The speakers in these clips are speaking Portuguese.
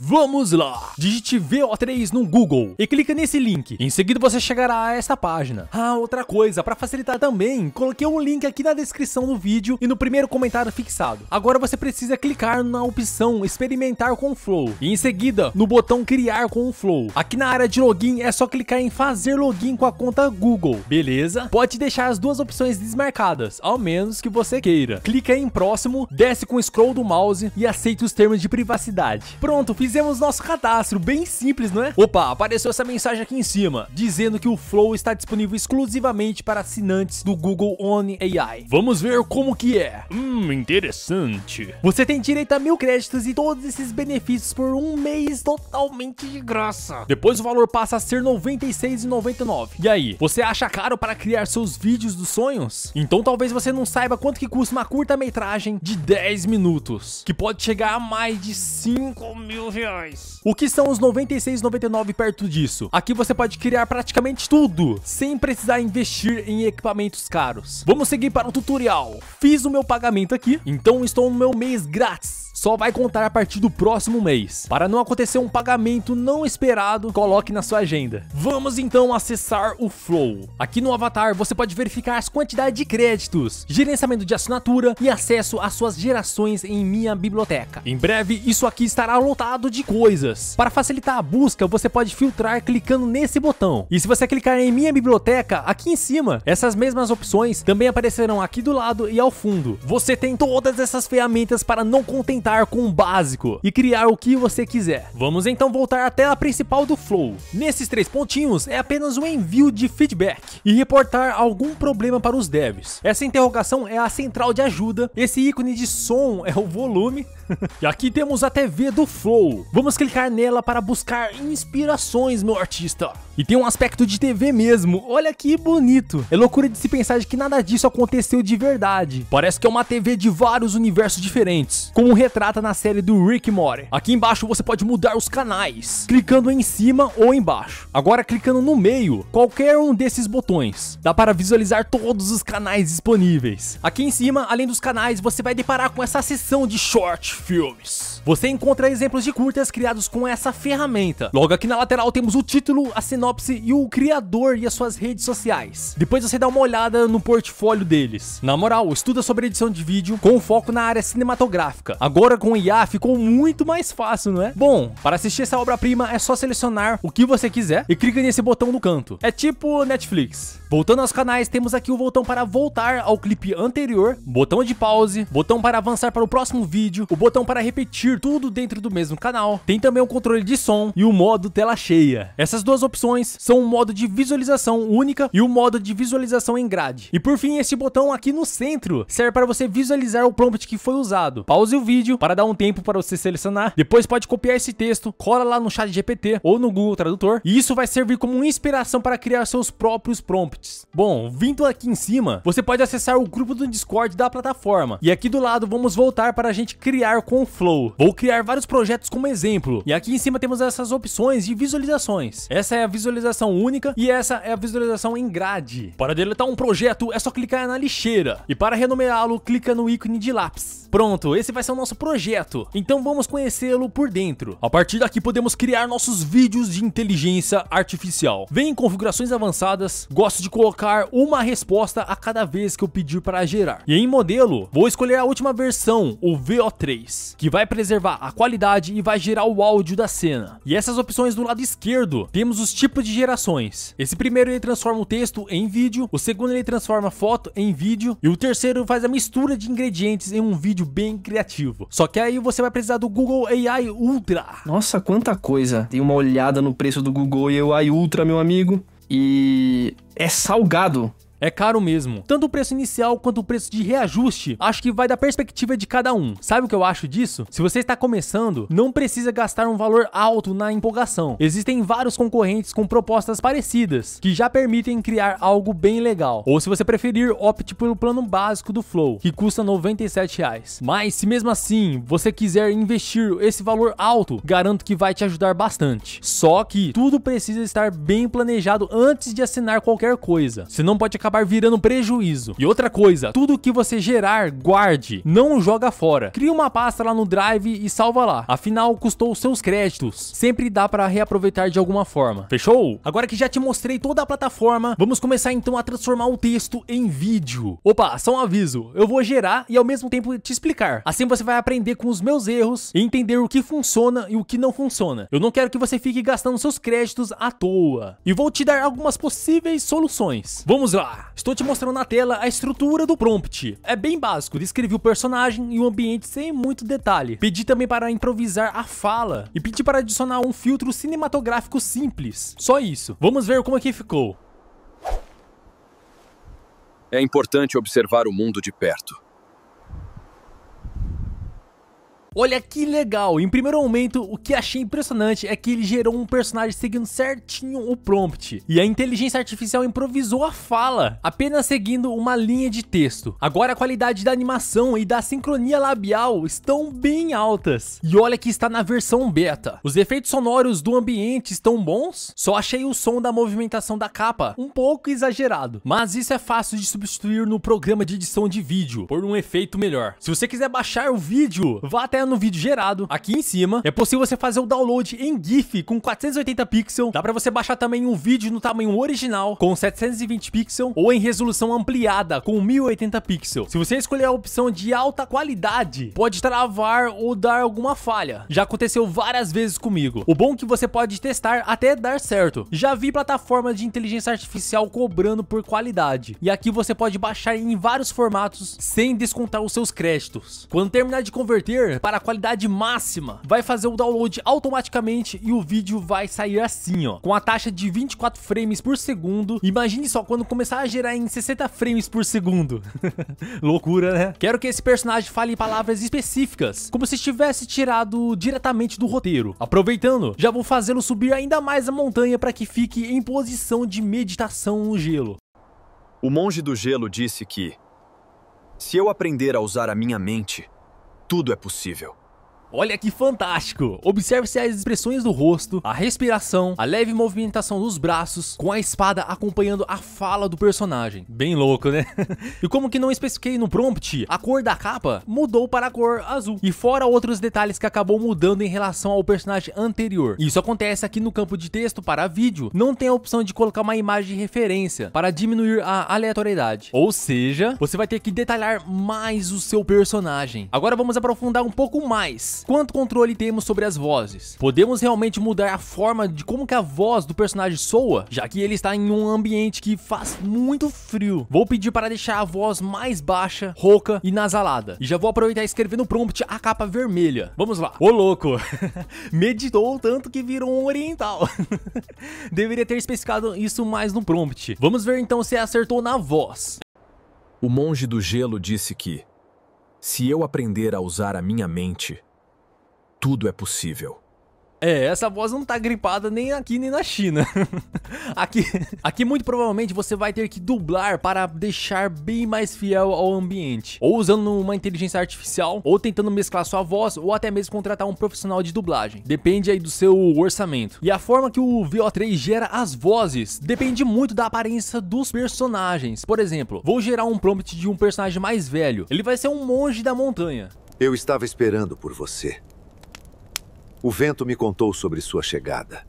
Vamos lá! Digite VO3 no Google e clica nesse link. Em seguida você chegará a esta página. Ah, outra coisa, para facilitar também, coloquei um link aqui na descrição do vídeo e no primeiro comentário fixado. Agora você precisa clicar na opção experimentar com o Flow e em seguida no botão criar com o Flow. Aqui na área de login é só clicar em fazer login com a conta Google, beleza? Pode deixar as duas opções desmarcadas, ao menos que você queira. Clica em próximo, desce com o scroll do mouse e aceita os termos de privacidade. Pronto, fiz Fizemos nosso cadastro, bem simples, não é? Opa, apareceu essa mensagem aqui em cima, dizendo que o Flow está disponível exclusivamente para assinantes do Google One AI. Vamos ver como que é. Hum, interessante. Você tem direito a mil créditos e todos esses benefícios por um mês totalmente de graça. Depois o valor passa a ser R$ 96,99. E aí, você acha caro para criar seus vídeos dos sonhos? Então talvez você não saiba quanto que custa uma curta-metragem de 10 minutos, que pode chegar a mais de 5 mil o que são os 96,99 perto disso? Aqui você pode criar praticamente tudo, sem precisar investir em equipamentos caros. Vamos seguir para o tutorial. Fiz o meu pagamento aqui, então estou no meu mês grátis só vai contar a partir do próximo mês. Para não acontecer um pagamento não esperado, coloque na sua agenda. Vamos então acessar o Flow. Aqui no Avatar você pode verificar as quantidades de créditos, gerenciamento de assinatura e acesso às suas gerações em minha biblioteca. Em breve isso aqui estará lotado de coisas. Para facilitar a busca você pode filtrar clicando nesse botão. E se você clicar em minha biblioteca, aqui em cima, essas mesmas opções também aparecerão aqui do lado e ao fundo. Você tem todas essas ferramentas para não contentar começar com o básico e criar o que você quiser. Vamos então voltar à tela principal do Flow. Nesses três pontinhos é apenas um envio de feedback e reportar algum problema para os devs. Essa interrogação é a central de ajuda, esse ícone de som é o volume, e aqui temos a TV do Flow. Vamos clicar nela para buscar inspirações, meu artista. E tem um aspecto de TV mesmo, olha que bonito. É loucura de se pensar de que nada disso aconteceu de verdade. Parece que é uma TV de vários universos diferentes, como retrata na série do Rick Morty. Aqui embaixo você pode mudar os canais, clicando em cima ou embaixo. Agora clicando no meio, qualquer um desses botões. Dá para visualizar todos os canais disponíveis. Aqui em cima, além dos canais, você vai deparar com essa seção de short filmes você encontra exemplos de curtas criados com essa ferramenta. Logo aqui na lateral temos o título, a sinopse e o criador e as suas redes sociais. Depois você dá uma olhada no portfólio deles. Na moral, estuda sobre edição de vídeo com foco na área cinematográfica. Agora com IA ficou muito mais fácil, não é? Bom, para assistir essa obra-prima é só selecionar o que você quiser e clica nesse botão no canto. É tipo Netflix. Voltando aos canais, temos aqui o botão para voltar ao clipe anterior, botão de pause, botão para avançar para o próximo vídeo, o botão para repetir tudo dentro do mesmo canal. Tem também o controle de som e o modo tela cheia. Essas duas opções são o modo de visualização única e o modo de visualização em grade. E por fim, esse botão aqui no centro serve para você visualizar o prompt que foi usado. Pause o vídeo para dar um tempo para você selecionar. Depois pode copiar esse texto, cola lá no chat GPT ou no Google Tradutor. E isso vai servir como inspiração para criar seus próprios prompts. Bom, vindo aqui em cima, você pode acessar o grupo do Discord da plataforma. E aqui do lado vamos voltar para a gente criar com o Flow ou criar vários projetos como exemplo. E aqui em cima temos essas opções de visualizações. Essa é a visualização única e essa é a visualização em grade. Para deletar um projeto é só clicar na lixeira e para renomeá-lo clica no ícone de lápis. Pronto, esse vai ser o nosso projeto. Então vamos conhecê-lo por dentro. A partir daqui podemos criar nossos vídeos de inteligência artificial. Vem em configurações avançadas, gosto de colocar uma resposta a cada vez que eu pedir para gerar. E em modelo, vou escolher a última versão, o VO3, que vai preservar a qualidade e vai gerar o áudio da cena. E essas opções do lado esquerdo, temos os tipos de gerações. Esse primeiro ele transforma o texto em vídeo, o segundo ele transforma foto em vídeo e o terceiro faz a mistura de ingredientes em um vídeo vídeo bem criativo. Só que aí você vai precisar do Google AI Ultra. Nossa, quanta coisa. Dei uma olhada no preço do Google AI Ultra, meu amigo. E é salgado é caro mesmo. Tanto o preço inicial quanto o preço de reajuste, acho que vai da perspectiva de cada um. Sabe o que eu acho disso? Se você está começando, não precisa gastar um valor alto na empolgação. Existem vários concorrentes com propostas parecidas, que já permitem criar algo bem legal. Ou se você preferir, opte pelo plano básico do Flow, que custa R$ 97,00. Mas se mesmo assim você quiser investir esse valor alto, garanto que vai te ajudar bastante. Só que tudo precisa estar bem planejado antes de assinar qualquer coisa. Você não pode acabar acabar virando prejuízo. E outra coisa, tudo que você gerar, guarde, não joga fora. Cria uma pasta lá no Drive e salva lá. Afinal, custou seus créditos. Sempre dá para reaproveitar de alguma forma. Fechou? Agora que já te mostrei toda a plataforma, vamos começar então a transformar o texto em vídeo. Opa, só um aviso, eu vou gerar e ao mesmo tempo te explicar. Assim você vai aprender com os meus erros e entender o que funciona e o que não funciona. Eu não quero que você fique gastando seus créditos à toa. E vou te dar algumas possíveis soluções. Vamos lá! Estou te mostrando na tela a estrutura do prompt. É bem básico, descrevi o personagem e o ambiente sem muito detalhe. Pedi também para improvisar a fala e pedi para adicionar um filtro cinematográfico simples. Só isso. Vamos ver como é que ficou. É importante observar o mundo de perto. Olha que legal, em primeiro momento o que achei impressionante é que ele gerou um personagem seguindo certinho o prompt. E a inteligência artificial improvisou a fala, apenas seguindo uma linha de texto. Agora a qualidade da animação e da sincronia labial estão bem altas. E olha que está na versão beta. Os efeitos sonoros do ambiente estão bons, só achei o som da movimentação da capa um pouco exagerado. Mas isso é fácil de substituir no programa de edição de vídeo por um efeito melhor. Se você quiser baixar o vídeo, vá até é no vídeo gerado aqui em cima. É possível você fazer o download em GIF com 480 pixels. Dá pra você baixar também um vídeo no tamanho original com 720 pixels ou em resolução ampliada com 1080 pixels. Se você escolher a opção de alta qualidade, pode travar ou dar alguma falha. Já aconteceu várias vezes comigo. O bom é que você pode testar até dar certo. Já vi plataformas de inteligência artificial cobrando por qualidade. E aqui você pode baixar em vários formatos sem descontar os seus créditos. Quando terminar de converter para a qualidade máxima, vai fazer o download automaticamente e o vídeo vai sair assim, ó, com a taxa de 24 frames por segundo. Imagine só quando começar a gerar em 60 frames por segundo. Loucura, né? Quero que esse personagem fale palavras específicas, como se estivesse tirado diretamente do roteiro. Aproveitando, já vou fazê-lo subir ainda mais a montanha para que fique em posição de meditação no gelo. O monge do gelo disse que se eu aprender a usar a minha mente, tudo é possível. Olha que fantástico! Observe-se as expressões do rosto, a respiração, a leve movimentação dos braços, com a espada acompanhando a fala do personagem. Bem louco, né? e como que não especifiquei no prompt, a cor da capa mudou para a cor azul. E fora outros detalhes que acabou mudando em relação ao personagem anterior. Isso acontece aqui no campo de texto para vídeo, não tem a opção de colocar uma imagem de referência para diminuir a aleatoriedade. Ou seja, você vai ter que detalhar mais o seu personagem. Agora vamos aprofundar um pouco mais Quanto controle temos sobre as vozes? Podemos realmente mudar a forma de como que a voz do personagem soa, já que ele está em um ambiente que faz muito frio. Vou pedir para deixar a voz mais baixa, rouca e nasalada. E já vou aproveitar e escrever no prompt a capa vermelha. Vamos lá. Ô louco, meditou tanto que virou um oriental. Deveria ter especificado isso mais no prompt. Vamos ver então se acertou na voz. O monge do gelo disse que, se eu aprender a usar a minha mente, tudo é possível. É, essa voz não tá gripada nem aqui nem na China. aqui, aqui muito provavelmente você vai ter que dublar para deixar bem mais fiel ao ambiente, ou usando uma inteligência artificial, ou tentando mesclar sua voz, ou até mesmo contratar um profissional de dublagem. Depende aí do seu orçamento. E a forma que o VO3 gera as vozes depende muito da aparência dos personagens. Por exemplo, vou gerar um prompt de um personagem mais velho. Ele vai ser um monge da montanha. Eu estava esperando por você. O vento me contou sobre sua chegada.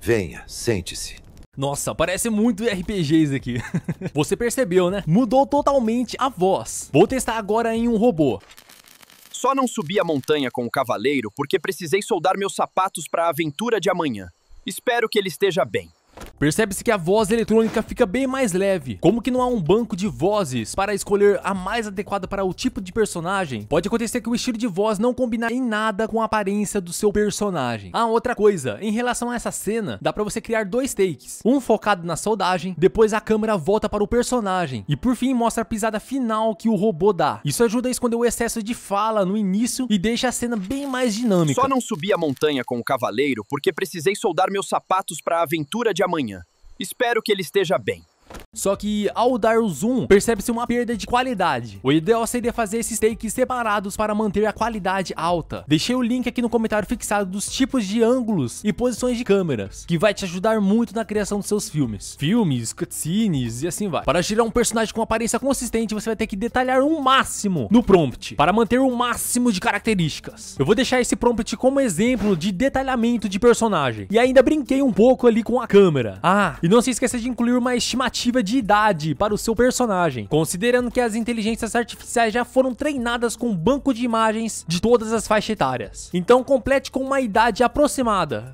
Venha, sente-se. Nossa, parece muito RPGs aqui. Você percebeu, né? Mudou totalmente a voz. Vou testar agora em um robô. Só não subi a montanha com o cavaleiro porque precisei soldar meus sapatos para a aventura de amanhã. Espero que ele esteja bem. Percebe-se que a voz eletrônica fica bem mais leve. Como que não há um banco de vozes para escolher a mais adequada para o tipo de personagem, pode acontecer que o estilo de voz não combinar em nada com a aparência do seu personagem. Ah, outra coisa, em relação a essa cena, dá para você criar dois takes. Um focado na soldagem, depois a câmera volta para o personagem e por fim mostra a pisada final que o robô dá. Isso ajuda a esconder o excesso de fala no início e deixa a cena bem mais dinâmica. Só não subi a montanha com o cavaleiro porque precisei soldar meus sapatos para a aventura de amanhã. Espero que ele esteja bem. Só que ao dar o zoom, percebe-se uma perda de qualidade. O ideal seria fazer esses takes separados para manter a qualidade alta. Deixei o link aqui no comentário fixado dos tipos de ângulos e posições de câmeras, que vai te ajudar muito na criação dos seus filmes. Filmes, cutscenes e assim vai. Para gerar um personagem com aparência consistente, você vai ter que detalhar um máximo no prompt, para manter o um máximo de características. Eu vou deixar esse prompt como exemplo de detalhamento de personagem. E ainda brinquei um pouco ali com a câmera. Ah, e não se esqueça de incluir uma estimativa medida de idade para o seu personagem, considerando que as inteligências artificiais já foram treinadas com um banco de imagens de todas as faixas etárias. Então complete com uma idade aproximada.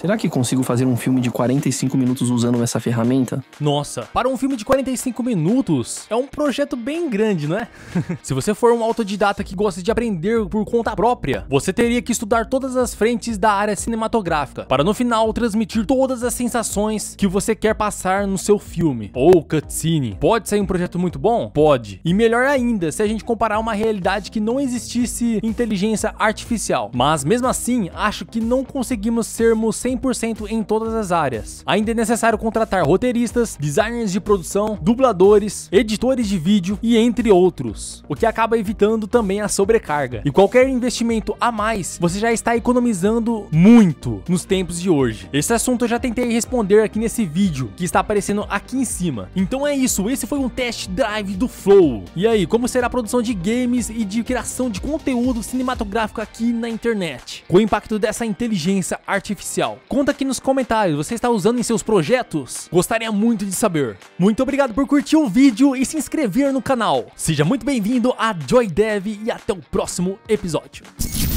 Será que consigo fazer um filme de 45 minutos usando essa ferramenta? Nossa, para um filme de 45 minutos é um projeto bem grande, não é? Se você for um autodidata que gosta de aprender por conta própria, você teria que estudar todas as frentes da área cinematográfica para no final transmitir todas as sensações que você quer passar no seu filme ou cutscene. Pode ser um projeto muito bom? Pode. E melhor ainda se a gente comparar uma realidade que não existisse inteligência artificial. Mas mesmo assim, acho que não conseguimos sermos 100 100% em todas as áreas. Ainda é necessário contratar roteiristas, designers de produção, dubladores, editores de vídeo e entre outros, o que acaba evitando também a sobrecarga. E qualquer investimento a mais, você já está economizando muito nos tempos de hoje. Esse assunto eu já tentei responder aqui nesse vídeo, que está aparecendo aqui em cima. Então é isso, esse foi um test drive do Flow. E aí, como será a produção de games e de criação de conteúdo cinematográfico aqui na internet, com o impacto dessa inteligência artificial? Conta aqui nos comentários, você está usando em seus projetos? Gostaria muito de saber. Muito obrigado por curtir o vídeo e se inscrever no canal. Seja muito bem-vindo a Joy Dev e até o próximo episódio.